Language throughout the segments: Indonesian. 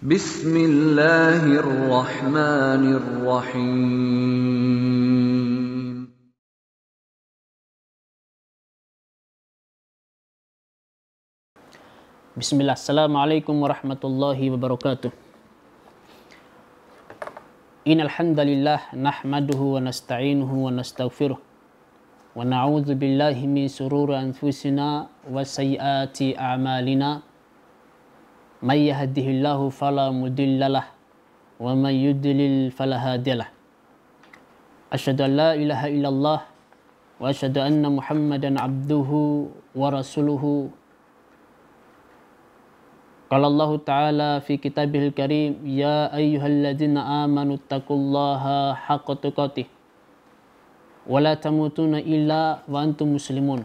بسم الله الرحمن الرحيم بسم الله السلام عليكم ورحمة الله وبركاته إن الحمد لله نحمده ونستعينه ونستغفره ونعوذ بالله من سرور أنفسنا وسيئات أعمالنا من يهده الله فلا مدل له ومن يدلل فلا هادي له أشهد أن لا إله إلا الله وأشهد أن محمدا عبده ورسوله قال الله تعالى في كتابه الكريم يا أيها الذين آمنوا اتقوا الله حق تقاته ولا تموتون إلا وأنتم مسلمون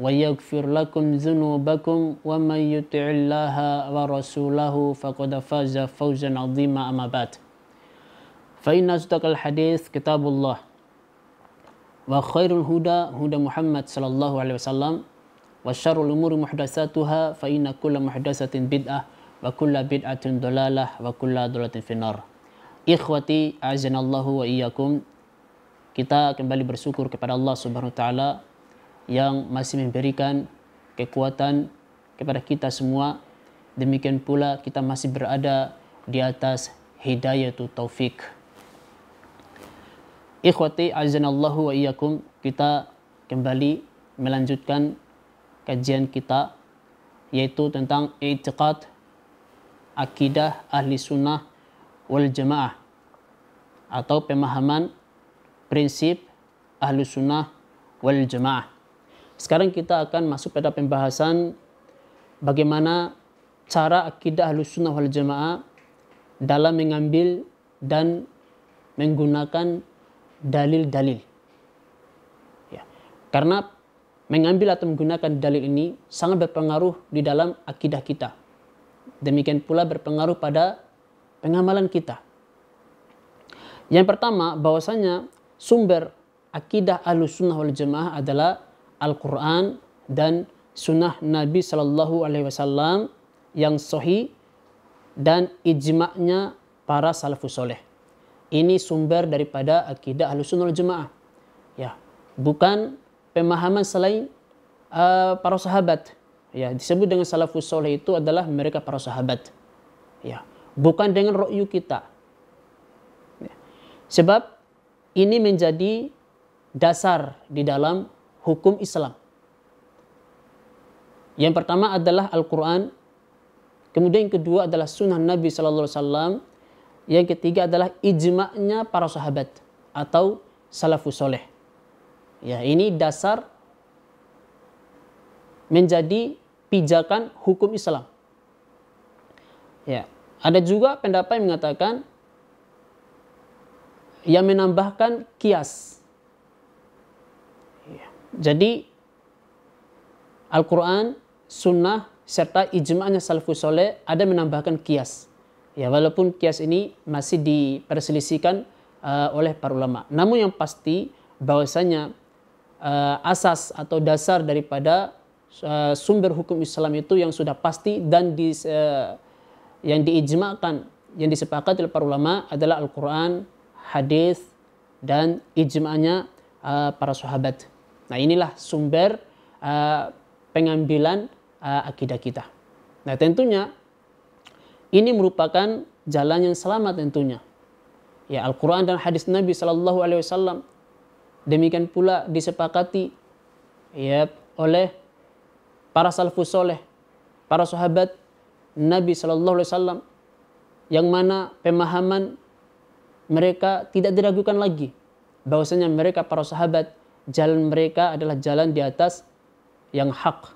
ويغفر لكم ذنوبكم ومن يطع الله ورسوله فقد فاز فوزا عظيما أما بعد فإن أصدق الحديث كتاب الله وخير الهدى هدى محمد صلى الله عليه وسلم وشر الأمور محدثاتها فإن كل محدثة بدعة وكل بدعة ضلالة وكل ضلالة في النار إخوتي أعزنا الله وإياكم kita kembali bersyukur kepada Allah Subhanahu wa taala yang masih memberikan kekuatan kepada kita semua. Demikian pula kita masih berada di atas hidayatu taufik. Ikhwati azanallahu wa iyyakum, kita kembali melanjutkan kajian kita yaitu tentang i'tiqad akidah ahli sunnah wal jamaah atau pemahaman prinsip ahli sunnah wal jamaah. Sekarang kita akan masuk pada pembahasan bagaimana cara akidah ahlus sunnah wal jamaah dalam mengambil dan menggunakan dalil-dalil. Ya. Karena mengambil atau menggunakan dalil ini sangat berpengaruh di dalam akidah kita. Demikian pula berpengaruh pada pengamalan kita. Yang pertama bahwasanya sumber akidah ahlus sunnah wal jamaah adalah Al-Quran dan sunnah Nabi Shallallahu Alaihi Wasallam yang sahih dan ijma'nya para salafus soleh. Ini sumber daripada akidah ahlusunnah jemaah. Ya, bukan pemahaman selain uh, para sahabat. Ya, disebut dengan salafus soleh itu adalah mereka para sahabat. Ya, bukan dengan rokyu kita. Ya. Sebab ini menjadi dasar di dalam hukum Islam. Yang pertama adalah Al-Quran, kemudian yang kedua adalah sunnah Nabi Sallallahu Alaihi Wasallam, yang ketiga adalah ijma'nya para sahabat atau salafus soleh. Ya, ini dasar menjadi pijakan hukum Islam. Ya, ada juga pendapat yang mengatakan yang menambahkan kias jadi Al-Quran, Sunnah, serta ijma'nya salafus soleh ada menambahkan kias. Ya walaupun kias ini masih diperselisihkan uh, oleh para ulama. Namun yang pasti bahwasanya uh, asas atau dasar daripada uh, sumber hukum Islam itu yang sudah pasti dan di, uh, yang diijma'kan, yang disepakati oleh para ulama adalah Al-Quran, hadis dan ijma'nya uh, para sahabat. Nah inilah sumber uh, pengambilan uh, akidah kita. Nah tentunya ini merupakan jalan yang selamat tentunya. Ya Al-Quran dan hadis Nabi saw demikian pula disepakati ya oleh para salafus soleh, para sahabat Nabi saw yang mana pemahaman mereka tidak diragukan lagi bahwasanya mereka para sahabat jalan mereka adalah jalan di atas yang hak.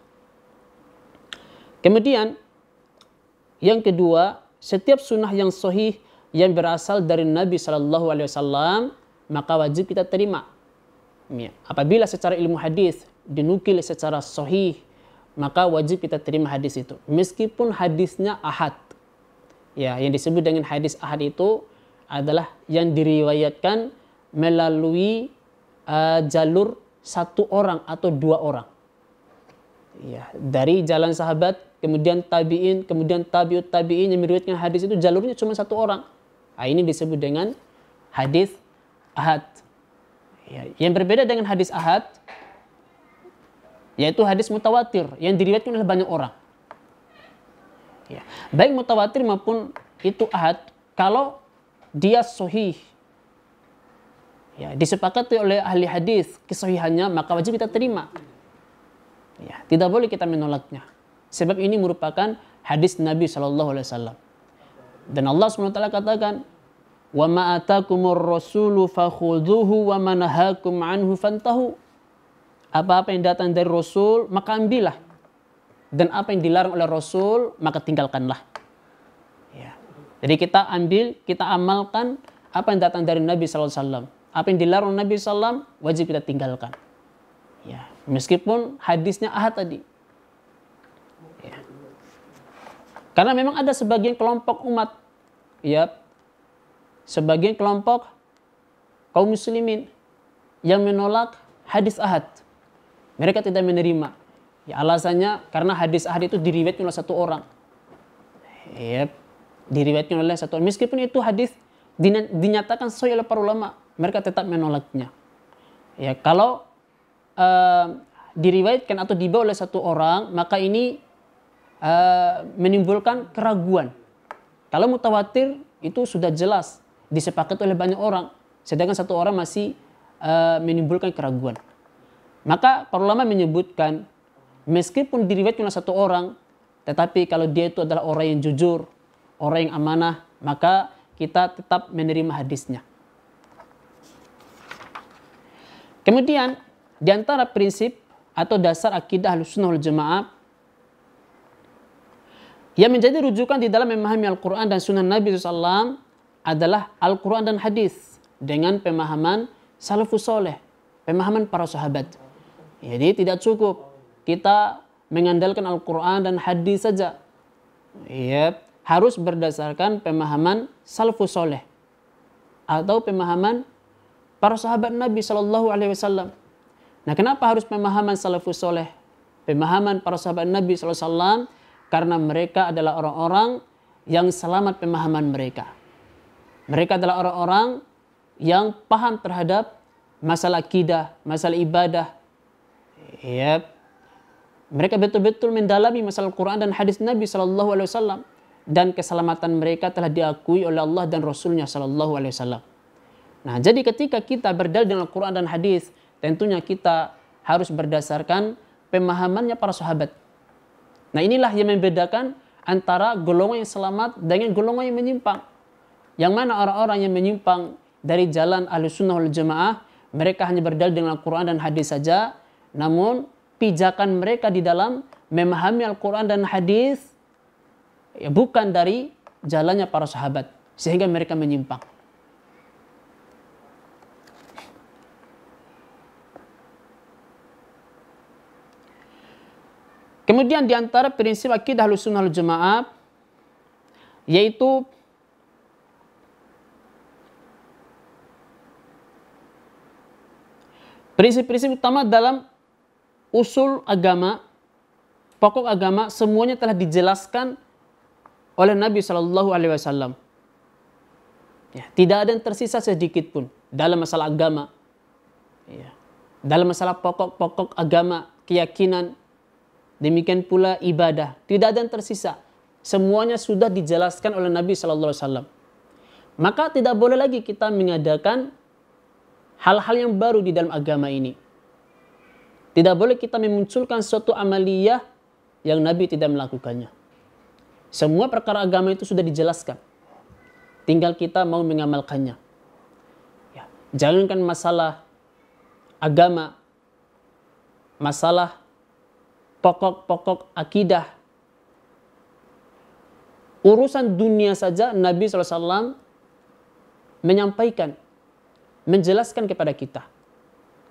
Kemudian yang kedua, setiap sunnah yang sahih yang berasal dari Nabi Shallallahu Alaihi Wasallam maka wajib kita terima. Ya, apabila secara ilmu hadis dinukil secara sahih maka wajib kita terima hadis itu meskipun hadisnya ahad. Ya, yang disebut dengan hadis ahad itu adalah yang diriwayatkan melalui uh, jalur satu orang atau dua orang. Ya, dari jalan sahabat, kemudian tabiin, kemudian tabiut tabiin yang meriwayatkan hadis itu jalurnya cuma satu orang. Nah, ini disebut dengan hadis ahad. Ya, yang berbeda dengan hadis ahad yaitu hadis mutawatir yang diriwayatkan oleh banyak orang. Ya. Baik mutawatir maupun itu ahad kalau dia sohih ya, disepakati oleh ahli hadis kesahihannya maka wajib kita terima. Ya, tidak boleh kita menolaknya. Sebab ini merupakan hadis Nabi Shallallahu Alaihi Wasallam. Dan Allah swt katakan, wa ma atakumur rasulu fakhudhuhu wa manahakum anhu fantahu. Apa-apa yang datang dari Rasul maka ambillah. Dan apa yang dilarang oleh Rasul maka tinggalkanlah. Ya. Jadi kita ambil, kita amalkan apa yang datang dari Nabi Shallallahu Alaihi Wasallam apa yang dilarang Nabi SAW wajib kita tinggalkan. Ya, meskipun hadisnya ahad tadi. Ya. Karena memang ada sebagian kelompok umat, ya, sebagian kelompok kaum muslimin yang menolak hadis ahad. Mereka tidak menerima. Ya, alasannya karena hadis ahad itu diriwayatkan oleh satu orang. Ya, diriwayatkan oleh satu orang. Meskipun itu hadis dinyatakan sesuai oleh para ulama, mereka tetap menolaknya. Ya, kalau uh, diriwayatkan atau dibawa oleh satu orang, maka ini uh, menimbulkan keraguan. Kalau mutawatir itu sudah jelas disepakati oleh banyak orang, sedangkan satu orang masih uh, menimbulkan keraguan. Maka para ulama menyebutkan meskipun diriwayatkan oleh satu orang, tetapi kalau dia itu adalah orang yang jujur, orang yang amanah, maka kita tetap menerima hadisnya. Kemudian di antara prinsip atau dasar akidah Ahlussunnah wal Jamaah yang menjadi rujukan di dalam memahami Al-Quran dan Sunnah Nabi SAW adalah Al-Quran dan Hadis dengan pemahaman salafus saleh, pemahaman para sahabat. Jadi tidak cukup kita mengandalkan Al-Quran dan Hadis saja. Yep. Iya, harus berdasarkan pemahaman salafus saleh atau pemahaman para sahabat Nabi Shallallahu Alaihi Wasallam. Nah, kenapa harus pemahaman salafus soleh? Pemahaman para sahabat Nabi Shallallahu Alaihi Wasallam karena mereka adalah orang-orang yang selamat pemahaman mereka. Mereka adalah orang-orang yang paham terhadap masalah kidah, masalah ibadah. Yep. Mereka betul-betul mendalami masalah Quran dan hadis Nabi Shallallahu Alaihi Wasallam dan keselamatan mereka telah diakui oleh Allah dan Rasulnya Shallallahu Alaihi Wasallam. Nah, jadi ketika kita berdalil dengan Al-Quran dan hadis, tentunya kita harus berdasarkan pemahamannya para sahabat. Nah, inilah yang membedakan antara golongan yang selamat dengan golongan yang menyimpang. Yang mana orang-orang yang menyimpang dari jalan sunnah wal Jamaah, mereka hanya berdalil dengan Al-Quran dan hadis saja, namun pijakan mereka di dalam memahami Al-Quran dan hadis ya bukan dari jalannya para sahabat sehingga mereka menyimpang. Kemudian di antara prinsip akidah sunnah jemaah yaitu prinsip-prinsip utama dalam usul agama, pokok agama semuanya telah dijelaskan oleh Nabi Shallallahu Alaihi Wasallam. Ya, tidak ada yang tersisa sedikit pun dalam masalah agama. Ya, dalam masalah pokok-pokok agama, keyakinan, Demikian pula ibadah, tidak ada yang tersisa. Semuanya sudah dijelaskan oleh Nabi Shallallahu Alaihi Wasallam. Maka tidak boleh lagi kita mengadakan hal-hal yang baru di dalam agama ini. Tidak boleh kita memunculkan suatu amaliyah yang Nabi tidak melakukannya. Semua perkara agama itu sudah dijelaskan. Tinggal kita mau mengamalkannya. Ya, jangankan masalah agama, masalah pokok-pokok akidah. Urusan dunia saja Nabi SAW menyampaikan, menjelaskan kepada kita.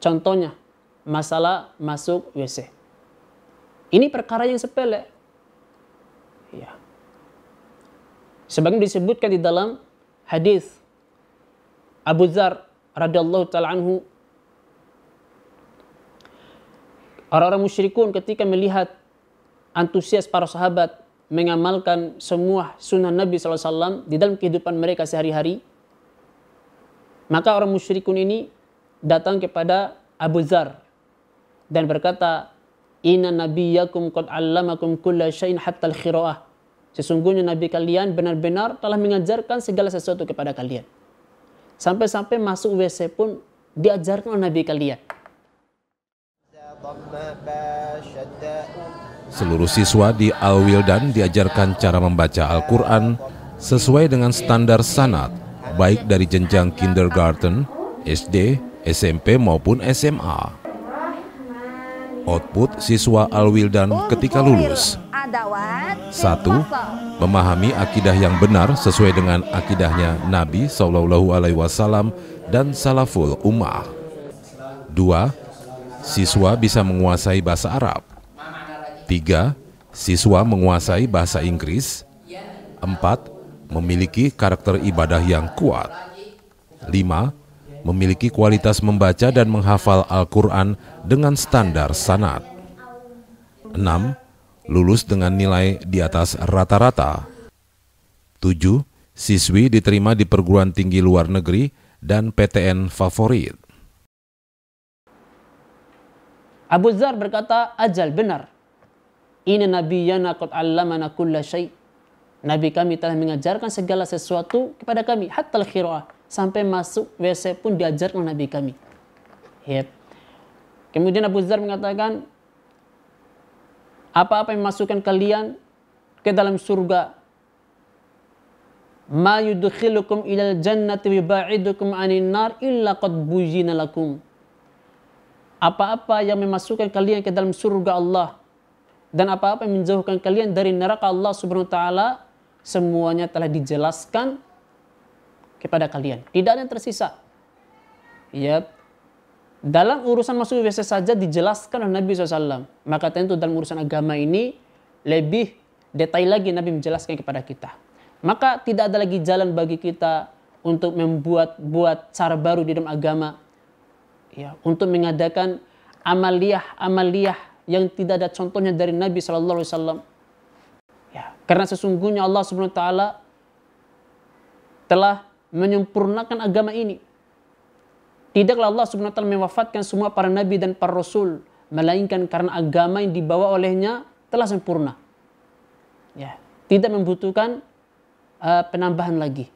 Contohnya, masalah masuk WC. Ini perkara yang sepele. Ya. Sebagian disebutkan di dalam hadis Abu Zar radhiyallahu taala anhu Orang-orang musyrikun ketika melihat antusias para sahabat mengamalkan semua sunnah Nabi SAW di dalam kehidupan mereka sehari-hari, maka orang musyrikun ini datang kepada Abu Zar dan berkata, Inna nabiyakum qad allamakum kulla syain hatta al-khira'ah. Sesungguhnya Nabi kalian benar-benar telah mengajarkan segala sesuatu kepada kalian. Sampai-sampai masuk WC pun diajarkan oleh Nabi kalian. Seluruh siswa di Al-Wildan diajarkan cara membaca Al-Quran sesuai dengan standar sanat, baik dari jenjang kindergarten, SD, SMP maupun SMA. Output siswa Al-Wildan ketika lulus. 1. Memahami akidah yang benar sesuai dengan akidahnya Nabi SAW Alaihi dan Salaful Ummah. 2 Siswa bisa menguasai bahasa Arab. Tiga, Siswa menguasai bahasa Inggris. Empat, Memiliki karakter ibadah yang kuat. Lima, Memiliki kualitas membaca dan menghafal Al-Quran dengan standar sanat. Enam, Lulus dengan nilai di atas rata-rata. Tujuh, Siswi diterima di perguruan tinggi luar negeri dan PTN favorit. Abu Zar berkata, "Ajal benar. Ini nabiyana qad 'allamana kulla syai'." Nabi kami telah mengajarkan segala sesuatu kepada kami, hatta al sampai masuk WC pun diajarkan Nabi kami. Yep. Kemudian Abu Zar mengatakan, apa-apa yang masukkan kalian ke dalam surga ma yudkhilukum ilal jannati wa ba'idukum nar illa qad bujina lakum apa-apa yang memasukkan kalian ke dalam surga Allah dan apa-apa yang menjauhkan kalian dari neraka Allah Subhanahu wa taala semuanya telah dijelaskan kepada kalian. Tidak ada yang tersisa. Ya. Dalam urusan masuk WC saja dijelaskan oleh Nabi SAW. Maka tentu dalam urusan agama ini lebih detail lagi Nabi menjelaskan kepada kita. Maka tidak ada lagi jalan bagi kita untuk membuat buat cara baru di dalam agama ya untuk mengadakan amaliah amaliah yang tidak ada contohnya dari Nabi Shallallahu Alaihi Wasallam. Ya, karena sesungguhnya Allah Subhanahu Wa Taala telah menyempurnakan agama ini. Tidaklah Allah Subhanahu Wa Taala mewafatkan semua para nabi dan para rasul, melainkan karena agama yang dibawa olehnya telah sempurna. Ya, tidak membutuhkan uh, penambahan lagi.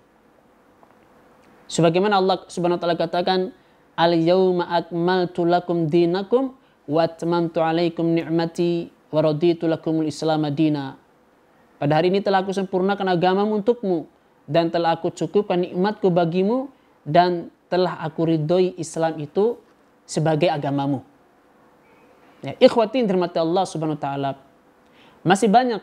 Sebagaimana Allah Subhanahu Wa Taala katakan, al yawma akmaltu lakum dinakum wa atmamtu alaikum ni'mati wa raditu lakumul islam dina. Pada hari ini telah aku sempurnakan agamamu untukmu dan telah aku cukupkan nikmatku bagimu dan telah aku ridhoi Islam itu sebagai agamamu. Ya, ikhwatin dirahmati Allah subhanahu wa ta'ala. Masih banyak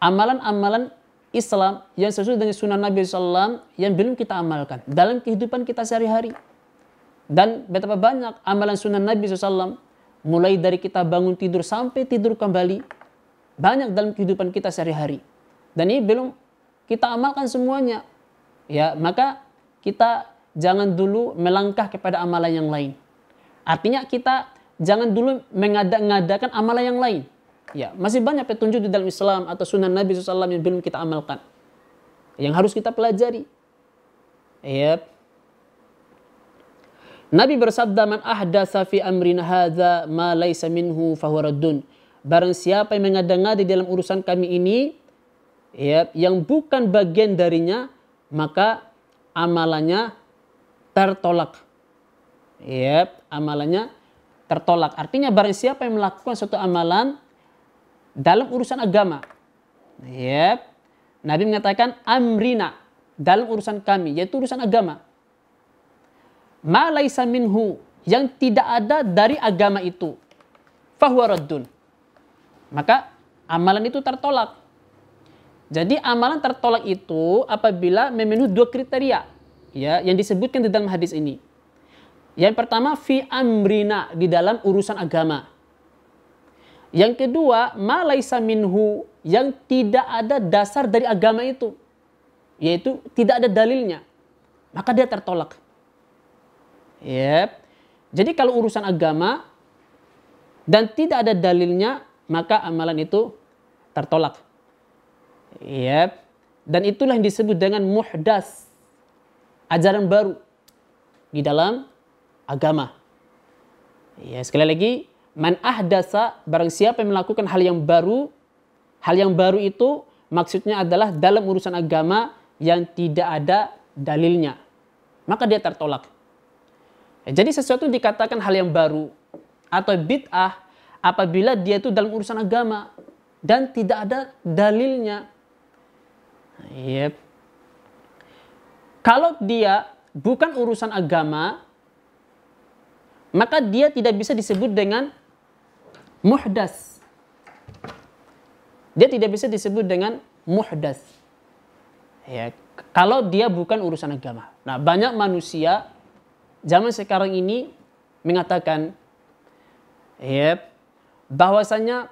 amalan-amalan Islam yang sesuai dengan sunnah Nabi SAW yang belum kita amalkan dalam kehidupan kita sehari-hari. Dan betapa banyak amalan sunnah Nabi SAW mulai dari kita bangun tidur sampai tidur kembali banyak dalam kehidupan kita sehari-hari. Dan ini belum kita amalkan semuanya. Ya, maka kita jangan dulu melangkah kepada amalan yang lain. Artinya kita jangan dulu mengadakan amalan yang lain. Ya, masih banyak petunjuk di dalam Islam atau sunnah Nabi SAW yang belum kita amalkan. Yang harus kita pelajari. Yep. Nabi bersabda, Man ahdatha fi amrin hadza ma laysa minhu fahuwa raddun. Barang siapa yang mengada-ngada di dalam urusan kami ini, ya yang bukan bagian darinya, maka amalannya tertolak. ya amalannya tertolak. Artinya barang siapa yang melakukan suatu amalan dalam urusan agama. Yep. Nabi mengatakan amrina dalam urusan kami yaitu urusan agama. Ma laisa minhu yang tidak ada dari agama itu. Fahuwa raddun. Maka amalan itu tertolak. Jadi amalan tertolak itu apabila memenuhi dua kriteria ya yang disebutkan di dalam hadis ini. Yang pertama fi amrina di dalam urusan agama. Yang kedua, malaisa minhu yang tidak ada dasar dari agama itu. Yaitu tidak ada dalilnya. Maka dia tertolak. Yep. Jadi kalau urusan agama dan tidak ada dalilnya, maka amalan itu tertolak. Yep. Dan itulah yang disebut dengan muhdas. Ajaran baru di dalam agama. Ya, sekali lagi man ahdasa barang siapa yang melakukan hal yang baru hal yang baru itu maksudnya adalah dalam urusan agama yang tidak ada dalilnya maka dia tertolak ya, jadi sesuatu dikatakan hal yang baru atau bid'ah apabila dia itu dalam urusan agama dan tidak ada dalilnya yep. kalau dia bukan urusan agama maka dia tidak bisa disebut dengan muhdas. Dia tidak bisa disebut dengan muhdas. Ya, kalau dia bukan urusan agama. Nah, banyak manusia zaman sekarang ini mengatakan ya bahwasanya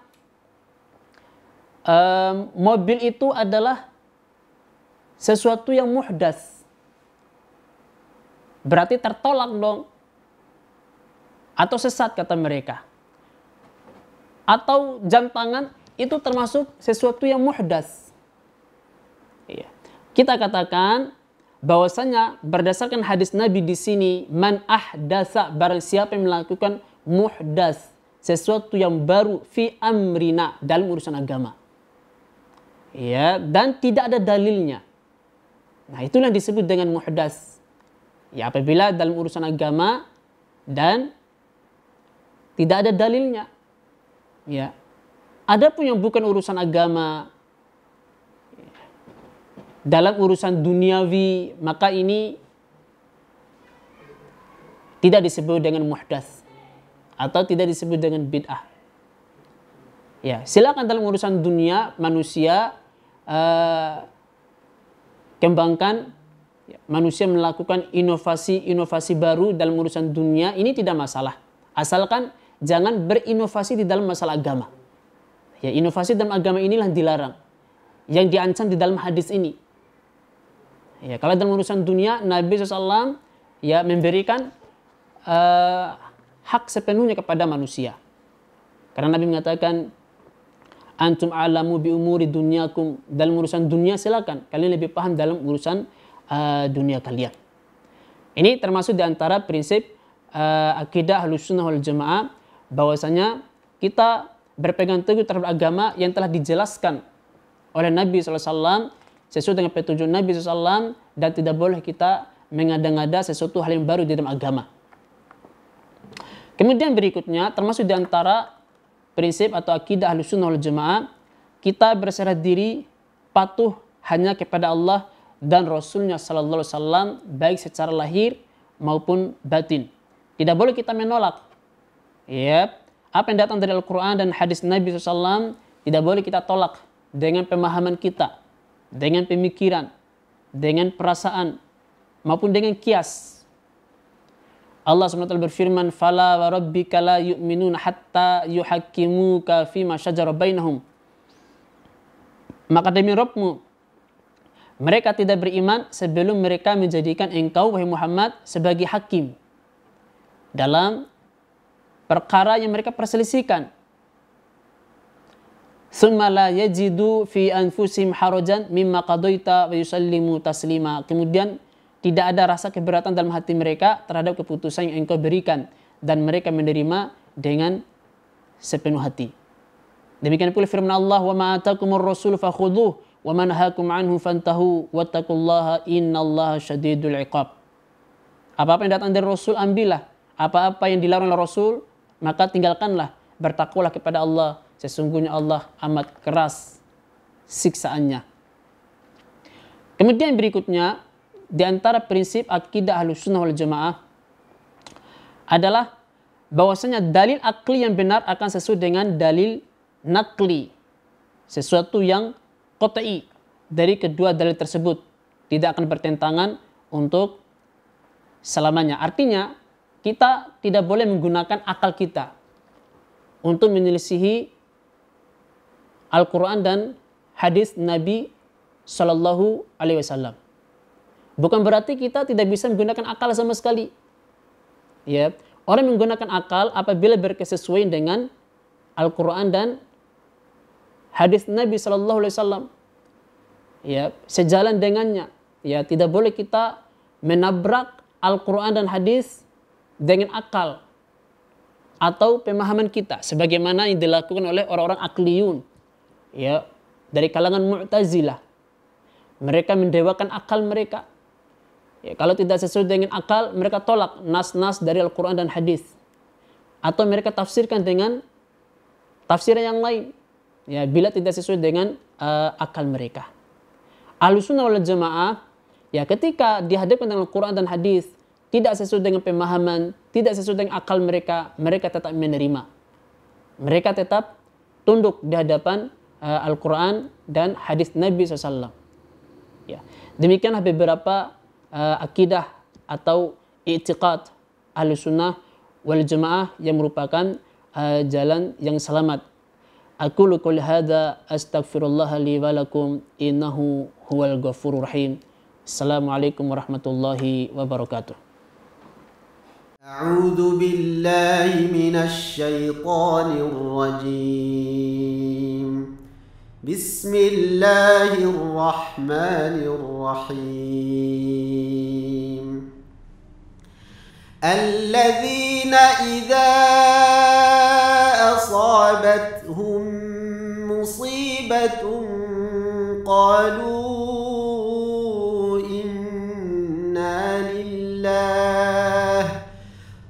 um, mobil itu adalah sesuatu yang muhdas. Berarti tertolak dong. Atau sesat kata mereka atau jam tangan itu termasuk sesuatu yang muhdas. Iya. Kita katakan bahwasanya berdasarkan hadis Nabi di sini man ahdasa barang siapa yang melakukan muhdas sesuatu yang baru fi amrina dalam urusan agama. Ya, dan tidak ada dalilnya. Nah, itulah disebut dengan muhdas. Ya, apabila dalam urusan agama dan tidak ada dalilnya. Ya. Ada pun yang bukan urusan agama, dalam urusan duniawi maka ini tidak disebut dengan muhdas atau tidak disebut dengan bid'ah. Ya, silakan dalam urusan dunia manusia uh, kembangkan ya, manusia melakukan inovasi-inovasi baru dalam urusan dunia ini tidak masalah. Asalkan jangan berinovasi di dalam masalah agama. Ya, inovasi dalam agama inilah dilarang. Yang diancam di dalam hadis ini. Ya, kalau dalam urusan dunia, Nabi SAW ya memberikan uh, hak sepenuhnya kepada manusia. Karena Nabi mengatakan, antum alamu bi umuri dunyakum dalam urusan dunia silakan kalian lebih paham dalam urusan uh, dunia kalian ini termasuk diantara prinsip uh, akidah halus sunnah wal jamaah bahwasanya kita berpegang teguh terhadap agama yang telah dijelaskan oleh Nabi SAW sesuai dengan petunjuk Nabi SAW dan tidak boleh kita mengada-ngada sesuatu hal yang baru di dalam agama. Kemudian berikutnya termasuk di antara prinsip atau akidah ahlu sunnah wal jemaah kita berserah diri patuh hanya kepada Allah dan Rasulnya Sallallahu Alaihi Wasallam baik secara lahir maupun batin. Tidak boleh kita menolak Yep. Apa yang datang dari Al-Quran dan hadis Nabi SAW tidak boleh kita tolak dengan pemahaman kita, dengan pemikiran, dengan perasaan, maupun dengan kias. Allah SWT berfirman, "Fala وَرَبِّكَ لَا يُؤْمِنُونَ حَتَّى hatta فِي مَا شَجَرَ بَيْنَهُمْ Maka demi Rabbimu, mereka tidak beriman sebelum mereka menjadikan engkau, wahai Muhammad, sebagai hakim dalam perkara yang mereka perselisihkan. yajidu fi anfusim harajan mimma qadaita wa yusallimu taslima. Kemudian tidak ada rasa keberatan dalam hati mereka terhadap keputusan yang engkau berikan dan mereka menerima dengan sepenuh hati. Demikian pula firman Allah wa ma atakumur rasul fakhudhuh wa man hakum anhu fantahu wattaqullaha innallaha syadidul iqab. Apa-apa yang datang dari Rasul ambillah. Apa-apa yang dilarang oleh Rasul maka tinggalkanlah, bertakwalah kepada Allah. Sesungguhnya Allah amat keras siksaannya. Kemudian berikutnya, di antara prinsip akidah ahlu sunnah wal jamaah adalah bahwasanya dalil akli yang benar akan sesuai dengan dalil nakli. Sesuatu yang kotei dari kedua dalil tersebut. Tidak akan bertentangan untuk selamanya. Artinya, kita tidak boleh menggunakan akal kita untuk menyelisihi Al-Quran dan hadis Nabi Shallallahu Alaihi Wasallam. Bukan berarti kita tidak bisa menggunakan akal sama sekali. Ya, orang menggunakan akal apabila berkesesuaian dengan Al-Quran dan hadis Nabi Shallallahu Alaihi Wasallam. Ya, sejalan dengannya. Ya, tidak boleh kita menabrak Al-Quran dan hadis dengan akal atau pemahaman kita sebagaimana yang dilakukan oleh orang-orang akliun ya dari kalangan Mu'tazilah mereka mendewakan akal mereka ya, kalau tidak sesuai dengan akal mereka tolak nas-nas dari Al-Qur'an dan hadis atau mereka tafsirkan dengan tafsiran yang lain ya bila tidak sesuai dengan uh, akal mereka Ahlussunnah wal Jamaah ya ketika dihadapkan dengan Al-Qur'an dan hadis tidak sesuai dengan pemahaman, tidak sesuai dengan akal mereka, mereka tetap menerima. Mereka tetap tunduk di hadapan uh, Al-Quran dan hadis Nabi SAW. Ya. Demikianlah beberapa uh, akidah atau i'tiqad ahli sunnah wal jamaah yang merupakan uh, jalan yang selamat. Aku lukul hadha astagfirullah li walakum innahu huwal ghafurur rahim. Assalamualaikum warahmatullahi wabarakatuh. أعوذ بالله من الشيطان الرجيم بسم الله الرحمن الرحيم الذين إذا أصابتهم مصيبة قالوا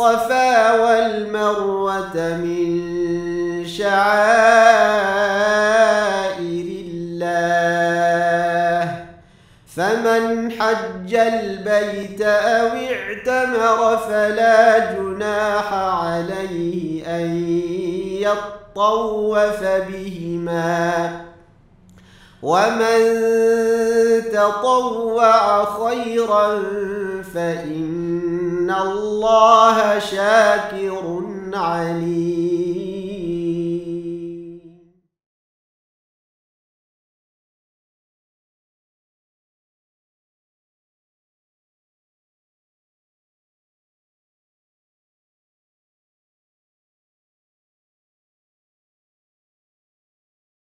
الصفا والمروة من شعائر الله فمن حج البيت أو اعتمر فلا جناح عليه أن يطوف بهما ومن تطوع خيرا فان الله شاكر عليم